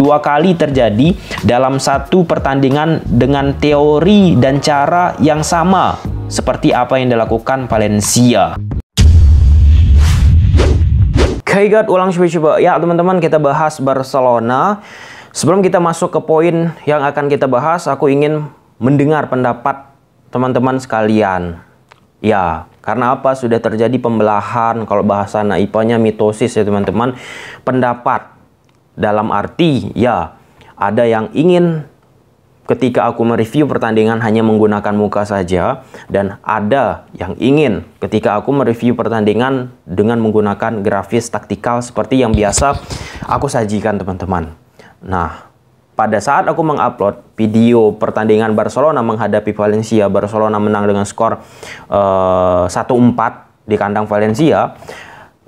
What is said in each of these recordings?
dua kali terjadi dalam satu pertandingan dengan teori dan cara yang sama seperti apa yang dilakukan Valencia. Kaigat ulang coba-coba ya teman-teman kita bahas Barcelona. Sebelum kita masuk ke poin yang akan kita bahas, aku ingin mendengar pendapat teman-teman sekalian. Ya, karena apa sudah terjadi pembelahan kalau bahasa naipanya mitosis ya teman-teman. Pendapat dalam arti, ya, ada yang ingin ketika aku mereview pertandingan hanya menggunakan muka saja dan ada yang ingin ketika aku mereview pertandingan dengan menggunakan grafis taktikal seperti yang biasa aku sajikan teman-teman. Nah, pada saat aku mengupload video pertandingan Barcelona menghadapi Valencia, Barcelona menang dengan skor uh, eh, 1-4 di kandang Valencia.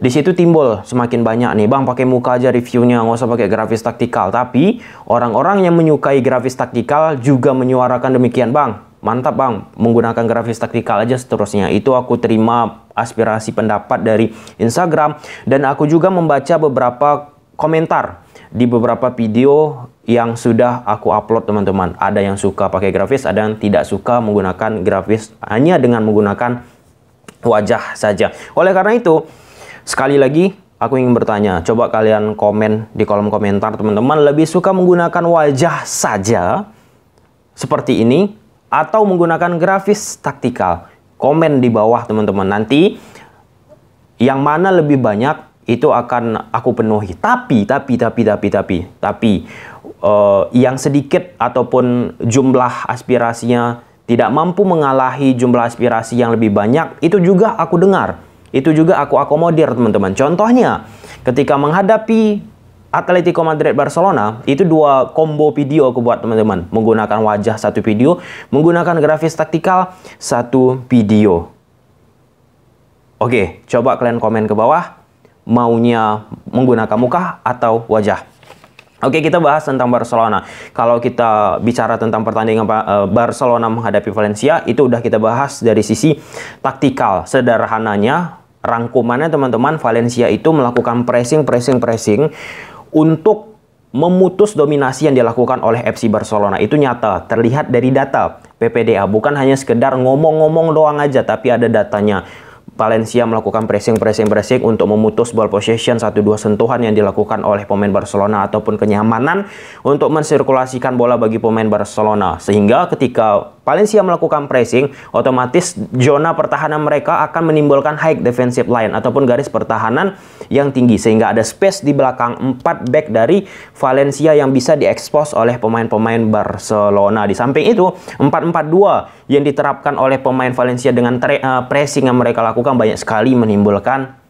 Di situ timbul semakin banyak nih, bang pakai muka aja reviewnya, nggak usah pakai grafis taktikal. Tapi orang-orang yang menyukai grafis taktikal juga menyuarakan demikian, bang. Mantap bang, menggunakan grafis taktikal aja seterusnya. Itu aku terima aspirasi pendapat dari Instagram. Dan aku juga membaca beberapa komentar di beberapa video yang sudah aku upload teman-teman. Ada yang suka pakai grafis, ada yang tidak suka menggunakan grafis hanya dengan menggunakan wajah saja. Oleh karena itu, Sekali lagi, aku ingin bertanya, coba kalian komen di kolom komentar teman-teman, lebih suka menggunakan wajah saja seperti ini atau menggunakan grafis taktikal? Komen di bawah teman-teman, nanti yang mana lebih banyak itu akan aku penuhi. Tapi, tapi, tapi, tapi, tapi, tapi, uh, yang sedikit ataupun jumlah aspirasinya tidak mampu mengalahi jumlah aspirasi yang lebih banyak, itu juga aku dengar. Itu juga aku akomodir teman-teman. Contohnya, ketika menghadapi Atletico Madrid Barcelona itu dua combo video aku buat teman-teman menggunakan wajah satu video menggunakan grafis taktikal satu video Oke coba kalian komen ke bawah maunya menggunakan muka atau wajah Oke, kita bahas tentang Barcelona. Kalau kita bicara tentang pertandingan eh, Barcelona menghadapi Valencia, itu udah kita bahas dari sisi taktikal. Sederhananya, rangkumannya teman-teman Valencia itu melakukan pressing pressing pressing untuk memutus dominasi yang dilakukan oleh FC Barcelona itu nyata terlihat dari data PPDA bukan hanya sekedar ngomong-ngomong doang aja tapi ada datanya Valencia melakukan pressing pressing pressing untuk memutus ball possession satu dua sentuhan yang dilakukan oleh pemain Barcelona ataupun kenyamanan untuk mensirkulasikan bola bagi pemain Barcelona sehingga ketika Valencia melakukan pressing, otomatis zona pertahanan mereka akan menimbulkan high defensive line ataupun garis pertahanan yang tinggi sehingga ada space di belakang 4 back dari Valencia yang bisa diekspos oleh pemain-pemain Barcelona. Di samping itu, 4-4-2 yang diterapkan oleh pemain Valencia dengan uh, pressing yang mereka lakukan banyak sekali menimbulkan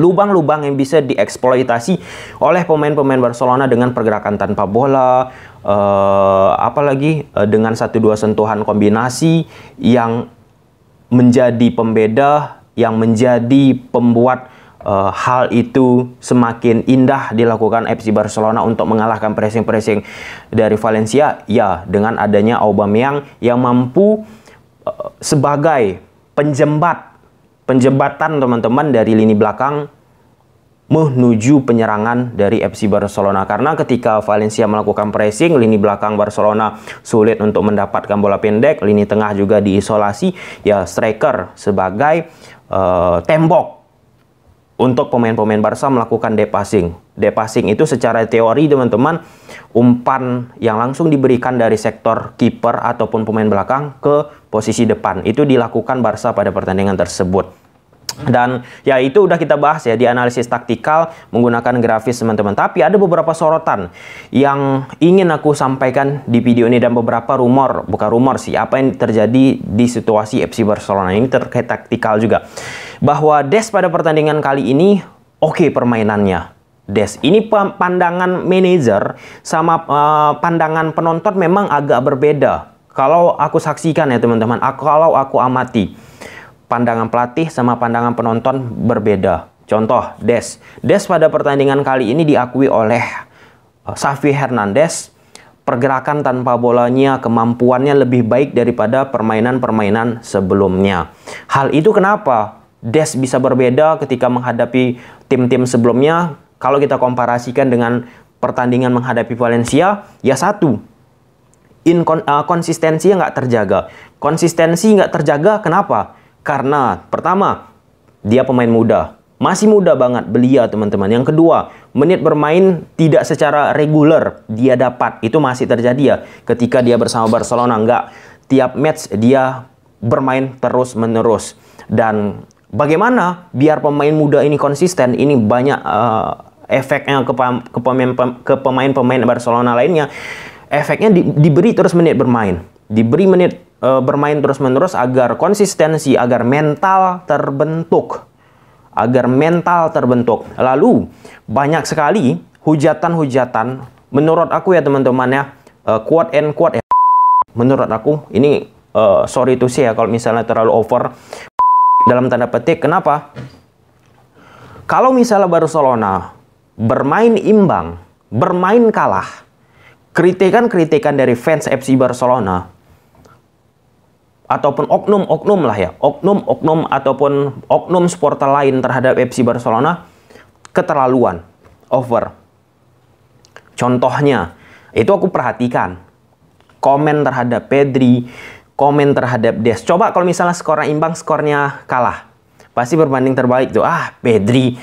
lubang-lubang yang bisa dieksploitasi oleh pemain-pemain Barcelona dengan pergerakan tanpa bola, uh, eh, apalagi uh, eh, dengan satu dua sentuhan kombinasi yang menjadi pembeda, yang menjadi pembuat uh, hal itu semakin indah dilakukan FC Barcelona untuk mengalahkan pressing-pressing dari Valencia ya dengan adanya Aubameyang yang mampu uh, sebagai penjembat Penjembatan teman-teman dari lini belakang menuju penyerangan dari FC Barcelona karena ketika Valencia melakukan pressing lini belakang Barcelona sulit untuk mendapatkan bola pendek lini tengah juga diisolasi ya striker sebagai uh, tembok untuk pemain-pemain Barca melakukan depassing. Depassing itu secara teori teman-teman umpan yang langsung diberikan dari sektor kiper ataupun pemain belakang ke posisi depan. Itu dilakukan Barca pada pertandingan tersebut. Dan ya itu udah kita bahas ya di analisis taktikal menggunakan grafis teman-teman. Tapi ada beberapa sorotan yang ingin aku sampaikan di video ini dan beberapa rumor, bukan rumor sih, apa yang terjadi di situasi FC Barcelona ini terkait taktikal juga bahwa Des pada pertandingan kali ini oke okay permainannya. Des. Ini pandangan manajer sama uh, pandangan penonton memang agak berbeda. Kalau aku saksikan ya teman-teman, kalau aku amati pandangan pelatih sama pandangan penonton berbeda. Contoh Des. Des pada pertandingan kali ini diakui oleh uh, eh, Safi Hernandez pergerakan tanpa bolanya, kemampuannya lebih baik daripada permainan-permainan sebelumnya. Hal itu kenapa? Des bisa berbeda ketika menghadapi tim-tim sebelumnya. Kalau kita komparasikan dengan pertandingan menghadapi Valencia, ya satu, Inkon, uh, konsistensi nggak terjaga. Konsistensi nggak terjaga kenapa? Karena pertama, dia pemain muda. Masih muda banget belia teman-teman. Yang kedua, menit bermain tidak secara reguler dia dapat. Itu masih terjadi ya ketika dia bersama Barcelona. Nggak tiap match dia bermain terus-menerus. Dan Bagaimana biar pemain muda ini konsisten? Ini banyak uh, efeknya ke, pemain, ke pemain-pemain Barcelona lainnya. Efeknya di, diberi terus menit bermain, diberi menit uh, bermain terus-menerus agar konsistensi, agar mental terbentuk, agar mental terbentuk. Lalu banyak sekali hujatan-hujatan. Menurut aku ya teman-teman ya, uh, quote and quote ya. Menurut aku ini uh, sorry to say ya kalau misalnya terlalu over dalam tanda petik. Kenapa? Kalau misalnya Barcelona bermain imbang, bermain kalah, kritikan-kritikan dari fans FC Barcelona ataupun oknum-oknum lah ya, oknum-oknum ataupun oknum supporter lain terhadap FC Barcelona keterlaluan, over. Contohnya, itu aku perhatikan komen terhadap Pedri, komen terhadap Des. Coba kalau misalnya skornya imbang, skornya kalah. Pasti berbanding terbalik tuh. Ah, Pedri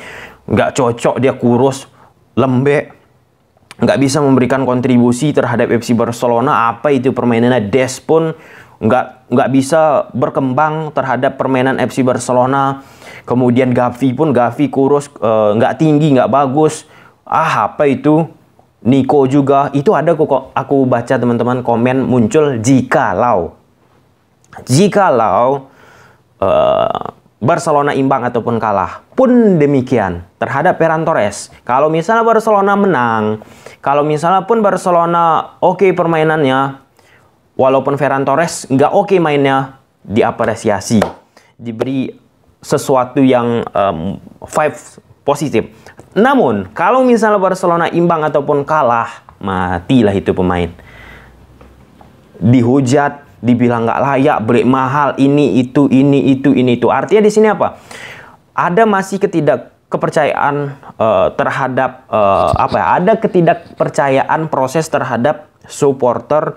nggak cocok, dia kurus, lembek, nggak bisa memberikan kontribusi terhadap FC Barcelona. Apa itu permainannya? Des pun nggak nggak bisa berkembang terhadap permainan FC Barcelona. Kemudian Gavi pun Gavi kurus, uh, nggak tinggi, nggak bagus. Ah, apa itu? Niko juga itu ada kok aku baca teman-teman komen muncul jika Lau. Jikalau uh, Barcelona imbang ataupun kalah. Pun demikian terhadap Ferran Torres. Kalau misalnya Barcelona menang, kalau misalnya pun Barcelona oke okay permainannya, walaupun Ferran Torres nggak oke okay mainnya, diapresiasi. Diberi sesuatu yang um, five positif. Namun, kalau misalnya Barcelona imbang ataupun kalah, matilah itu pemain. Dihujat, dibilang nggak layak, beli mahal, ini itu ini itu ini itu. Artinya di sini apa? Ada masih ketidak kepercayaan uh, eh, terhadap uh, apa ya? Ada ketidakpercayaan proses terhadap supporter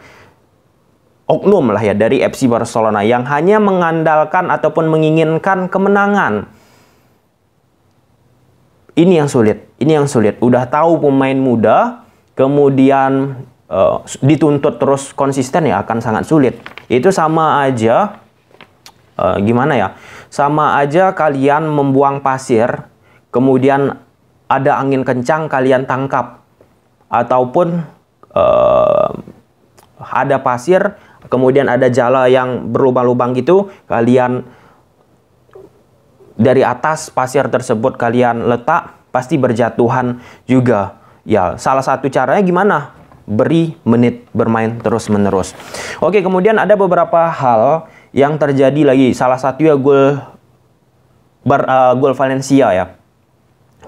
oknum lah ya dari FC Barcelona yang hanya mengandalkan ataupun menginginkan kemenangan. Ini yang sulit, ini yang sulit. Udah tahu pemain muda, kemudian uh, dituntut terus konsisten ya akan sangat sulit. Itu sama aja uh, gimana ya? Sama aja kalian membuang pasir, kemudian ada angin kencang kalian tangkap ataupun uh, ada pasir, kemudian ada jala yang berlubang-lubang gitu, kalian dari atas pasir tersebut kalian letak pasti berjatuhan juga. Ya, salah satu caranya gimana? beri menit bermain terus-menerus. Oke, kemudian ada beberapa hal yang terjadi lagi. Salah satu ya gol bar, uh, gol Valencia ya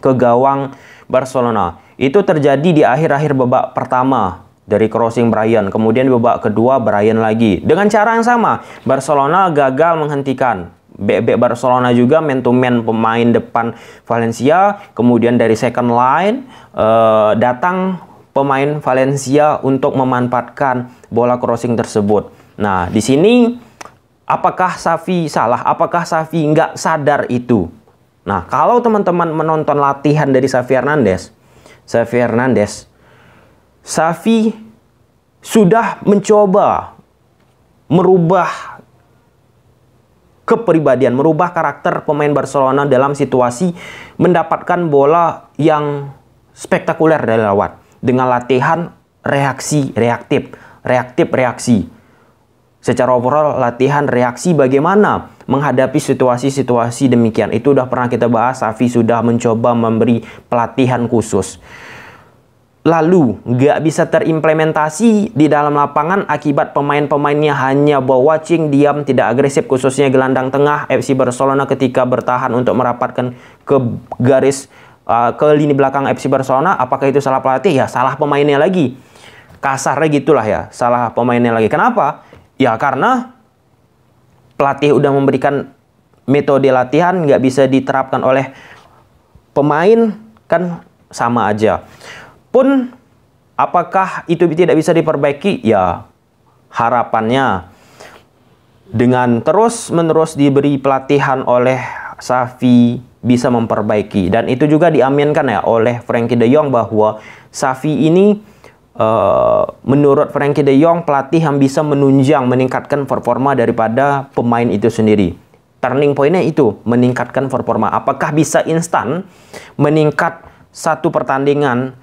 ke gawang Barcelona. Itu terjadi di akhir-akhir babak pertama dari crossing Brian, kemudian di babak kedua Brian lagi. Dengan cara yang sama, Barcelona gagal menghentikan bebek Barcelona juga man to man pemain depan Valencia kemudian dari second line uh, datang pemain Valencia untuk memanfaatkan bola crossing tersebut. Nah, di sini apakah Safi salah? Apakah Safi nggak sadar itu? Nah, kalau teman-teman menonton latihan dari Safi Hernandez, Safi Hernandez, Safi sudah mencoba merubah kepribadian, merubah karakter pemain Barcelona dalam situasi mendapatkan bola yang spektakuler dari lawan dengan latihan reaksi reaktif, reaktif reaksi. Secara overall latihan reaksi bagaimana menghadapi situasi-situasi demikian. Itu sudah pernah kita bahas, Safi sudah mencoba memberi pelatihan khusus. Lalu, nggak bisa terimplementasi di dalam lapangan akibat pemain-pemainnya hanya bawa watching, diam, tidak agresif, khususnya gelandang tengah FC Barcelona ketika bertahan untuk merapatkan ke garis uh, ke lini belakang FC Barcelona. Apakah itu salah pelatih? Ya salah pemainnya lagi. Kasarnya gitulah ya, salah pemainnya lagi. Kenapa? Ya karena pelatih udah memberikan metode latihan nggak bisa diterapkan oleh pemain kan sama aja. Pun apakah itu tidak bisa diperbaiki? Ya harapannya dengan terus-menerus diberi pelatihan oleh Safi bisa memperbaiki dan itu juga diaminkan ya oleh Frankie De Jong bahwa Safi ini uh, menurut Frankie De Jong pelatih yang bisa menunjang meningkatkan performa daripada pemain itu sendiri. Turning pointnya itu meningkatkan performa. Apakah bisa instan meningkat satu pertandingan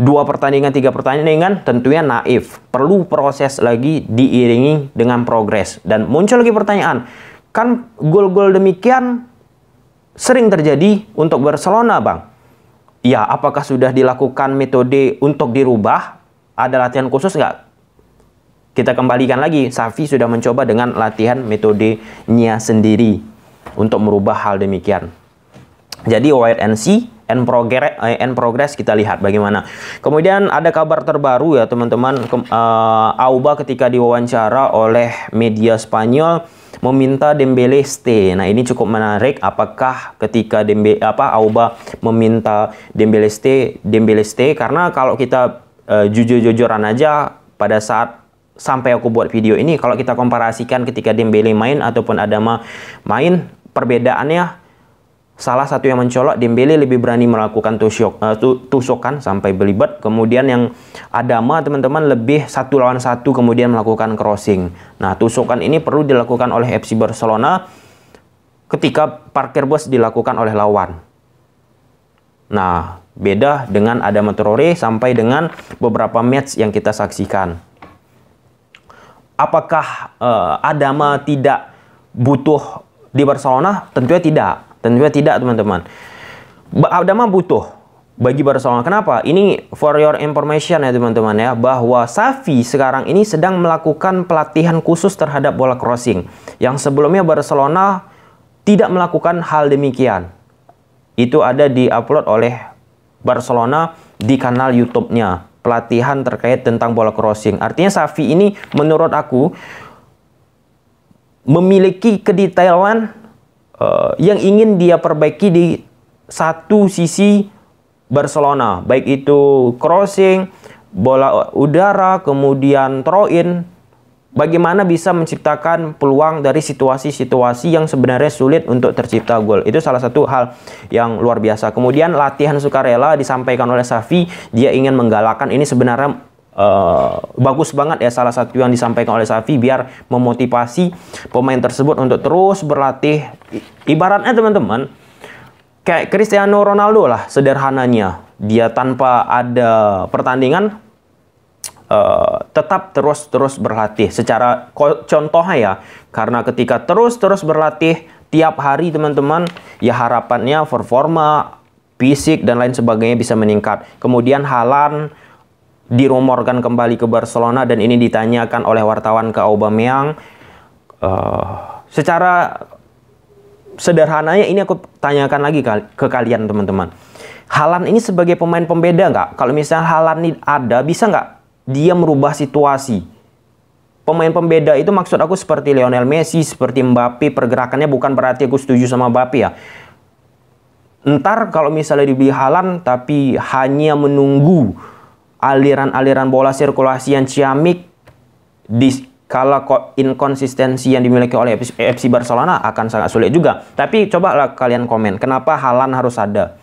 dua pertandingan, tiga pertandingan tentunya naif. Perlu proses lagi diiringi dengan progres. Dan muncul lagi pertanyaan, kan gol-gol demikian sering terjadi untuk Barcelona, Bang. Ya, apakah sudah dilakukan metode untuk dirubah? Ada latihan khusus nggak? Kita kembalikan lagi, Safi sudah mencoba dengan latihan metodenya sendiri untuk merubah hal demikian. Jadi YNC and eh, progress and progress kita lihat bagaimana. Kemudian ada kabar terbaru ya teman-teman uh, Auba ketika diwawancara oleh media Spanyol meminta Dembele stay. Nah, ini cukup menarik apakah ketika Dembe apa Auba meminta Dembele stay, Dembele stay karena kalau kita uh, jujur-jujuran aja pada saat sampai aku buat video ini kalau kita komparasikan ketika Dembele main ataupun Adama main perbedaannya Salah satu yang mencolok, Dembele lebih berani melakukan tusuk, uh, tusukan sampai berlibat. Kemudian yang Adama, teman-teman, lebih satu lawan satu kemudian melakukan crossing. Nah, tusukan ini perlu dilakukan oleh FC Barcelona ketika parkir bus dilakukan oleh lawan. Nah, beda dengan Adama Traore sampai dengan beberapa match yang kita saksikan. Apakah uh, Adama tidak butuh di Barcelona? Tentunya tidak dan juga tidak teman-teman. Agama butuh bagi Barcelona. Kenapa? Ini for your information ya teman-teman ya, bahwa Safi sekarang ini sedang melakukan pelatihan khusus terhadap bola crossing. Yang sebelumnya Barcelona tidak melakukan hal demikian. Itu ada di upload oleh Barcelona di kanal YouTube-nya. Pelatihan terkait tentang bola crossing. Artinya Safi ini menurut aku memiliki kedetailan Eh, yang ingin dia perbaiki di satu sisi Barcelona, baik itu crossing, bola udara, kemudian throw-in, bagaimana bisa menciptakan peluang dari situasi-situasi yang sebenarnya sulit untuk tercipta gol. Itu salah satu hal yang luar biasa. Kemudian latihan sukarela disampaikan oleh Safi, dia ingin menggalakkan ini sebenarnya uh, bagus banget ya salah satu yang disampaikan oleh Safi biar memotivasi pemain tersebut untuk terus berlatih. Ibaratnya teman-teman kayak Cristiano Ronaldo lah sederhananya. Dia tanpa ada pertandingan uh, tetap terus-terus berlatih secara contohnya ya. Karena ketika terus-terus berlatih tiap hari teman-teman ya harapannya performa fisik dan lain sebagainya bisa meningkat. Kemudian Halan dirumorkan kembali ke Barcelona dan ini ditanyakan oleh wartawan ke Aubameyang. Uh, secara sederhananya ini aku tanyakan lagi ke kalian teman-teman. Halan ini sebagai pemain pembeda nggak? Kalau misalnya Halan ini ada, bisa nggak dia merubah situasi? Pemain pembeda itu maksud aku seperti Lionel Messi, seperti Mbappe, pergerakannya bukan berarti aku setuju sama Mbappe ya. Ntar kalau misalnya dibeli Halan tapi hanya menunggu aliran-aliran bola sirkulasi yang ciamik di kala inkonsistensi yang dimiliki oleh FC Barcelona akan sangat sulit juga. Tapi cobalah kalian komen, kenapa Halan harus ada?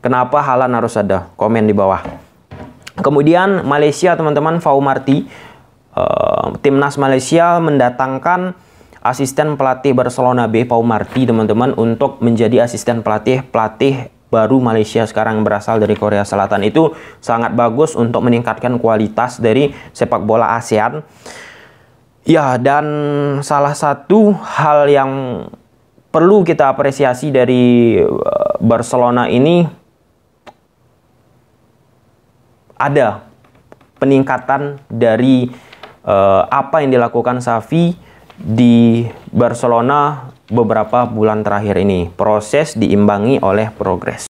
Kenapa Halan harus ada? Komen di bawah. Kemudian Malaysia teman-teman, Fau Marti, uh, timnas Malaysia mendatangkan asisten pelatih Barcelona B, Pau Marti teman-teman, untuk menjadi asisten pelatih pelatih baru Malaysia sekarang berasal dari Korea Selatan itu sangat bagus untuk meningkatkan kualitas dari sepak bola ASEAN. Ya, dan salah satu hal yang perlu kita apresiasi dari eh, Barcelona ini ada peningkatan dari uh, apa yang dilakukan Xavi di Barcelona beberapa bulan terakhir ini. Proses diimbangi oleh progres.